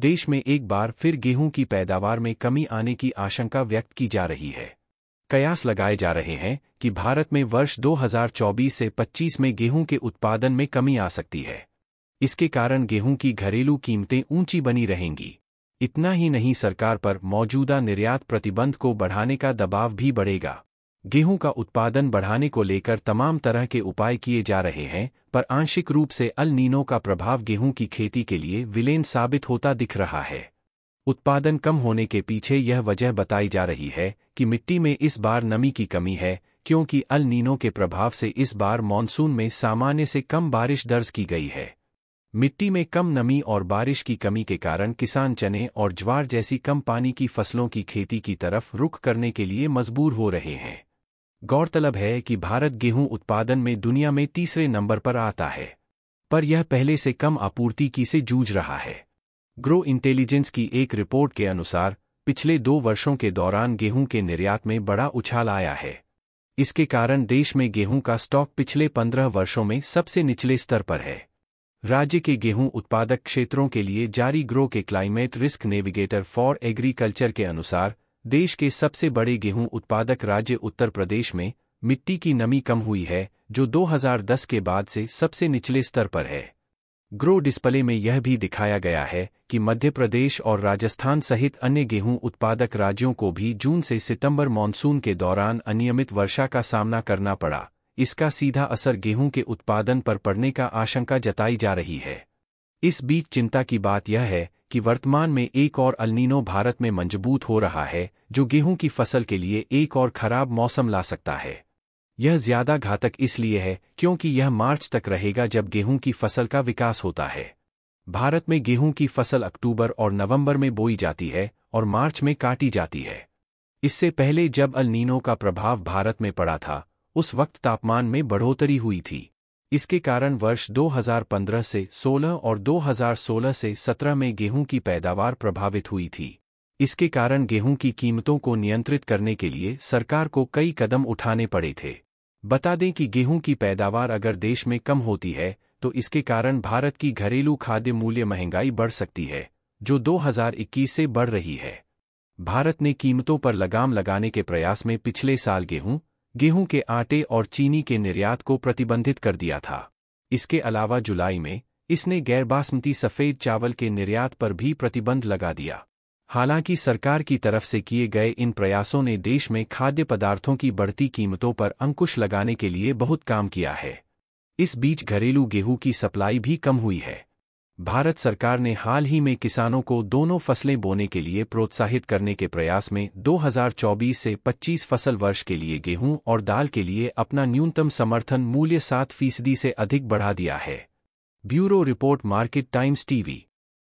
देश में एक बार फिर गेहूं की पैदावार में कमी आने की आशंका व्यक्त की जा रही है कयास लगाए जा रहे हैं कि भारत में वर्ष 2024 से 25 में गेहूं के उत्पादन में कमी आ सकती है इसके कारण गेहूं की घरेलू कीमतें ऊंची बनी रहेंगी इतना ही नहीं सरकार पर मौजूदा निर्यात प्रतिबंध को बढ़ाने का दबाव भी बढ़ेगा गेहूं का उत्पादन बढ़ाने को लेकर तमाम तरह के उपाय किए जा रहे हैं पर आंशिक रूप से अल नीनो का प्रभाव गेहूं की खेती के लिए विलेन साबित होता दिख रहा है उत्पादन कम होने के पीछे यह वजह बताई जा रही है कि मिट्टी में इस बार नमी की कमी है क्योंकि अल नीनो के प्रभाव से इस बार मानसून में सामान्य से कम बारिश दर्ज की गई है मिट्टी में कम नमी और बारिश की कमी के कारण किसान चने और ज्वार जैसी कम पानी की फसलों की खेती की तरफ रुख करने के लिए मजबूर हो रहे हैं गौरतलब है कि भारत गेहूं उत्पादन में दुनिया में तीसरे नंबर पर आता है पर यह पहले से कम आपूर्ति की से जूझ रहा है ग्रो इंटेलिजेंस की एक रिपोर्ट के अनुसार पिछले दो वर्षों के दौरान गेहूं के निर्यात में बड़ा उछाल आया है इसके कारण देश में गेहूं का स्टॉक पिछले पंद्रह वर्षों में सबसे निचले स्तर पर है राज्य के गेहूं उत्पादक क्षेत्रों के लिए जारी ग्रो के climate risk navigator for agriculture के अनुसार देश के सबसे बड़े गेहूं उत्पादक राज्य उत्तर प्रदेश में मिट्टी की नमी कम हुई है जो 2010 के बाद से सबसे निचले स्तर पर है ग्रो डिस्प्ले में यह भी दिखाया गया है कि मध्य प्रदेश और राजस्थान सहित अन्य गेहूं उत्पादक राज्यों को भी जून से सितंबर मानसून के दौरान अनियमित वर्षा का सामना करना पड़ा इसका सीधा असर गेहूं के उत्पादन पर पड़ने का आशंका जताई जा रही है इस बीच चिंता की बात यह है कि वर्तमान में एक और अलनीनो भारत में मज़बूत हो रहा है जो गेहूं की फसल के लिए एक और खराब मौसम ला सकता है यह ज्यादा घातक इसलिए है क्योंकि यह मार्च तक रहेगा जब गेहूं की फसल का विकास होता है भारत में गेहूं की फसल अक्टूबर और नवंबर में बोई जाती है और मार्च में काटी जाती है इससे पहले जब अलनीनो का प्रभाव भारत में पड़ा था उस वक्त तापमान में बढ़ोतरी हुई थी इसके कारण वर्ष 2015 से 16 और 2016 से 17 में गेहूं की पैदावार प्रभावित हुई थी इसके कारण गेहूं की कीमतों को नियंत्रित करने के लिए सरकार को कई कदम उठाने पड़े थे बता दें कि गेहूं की पैदावार अगर देश में कम होती है तो इसके कारण भारत की घरेलू खाद्य मूल्य महंगाई बढ़ सकती है जो 2021 से बढ़ रही है भारत ने कीमतों पर लगाम लगाने के प्रयास में पिछले साल गेहूं गेहूं के आटे और चीनी के निर्यात को प्रतिबंधित कर दिया था इसके अलावा जुलाई में इसने गैर बासमती सफ़ेद चावल के निर्यात पर भी प्रतिबंध लगा दिया हालांकि सरकार की तरफ से किए गए इन प्रयासों ने देश में खाद्य पदार्थों की बढ़ती कीमतों पर अंकुश लगाने के लिए बहुत काम किया है इस बीच घरेलू गेहूं की सप्लाई भी कम हुई है भारत सरकार ने हाल ही में किसानों को दोनों फसलें बोने के लिए प्रोत्साहित करने के प्रयास में 2024 से 25 फसल वर्ष के लिए गेहूं और दाल के लिए अपना न्यूनतम समर्थन मूल्य सात फीसदी से अधिक बढ़ा दिया है bureau report market times TV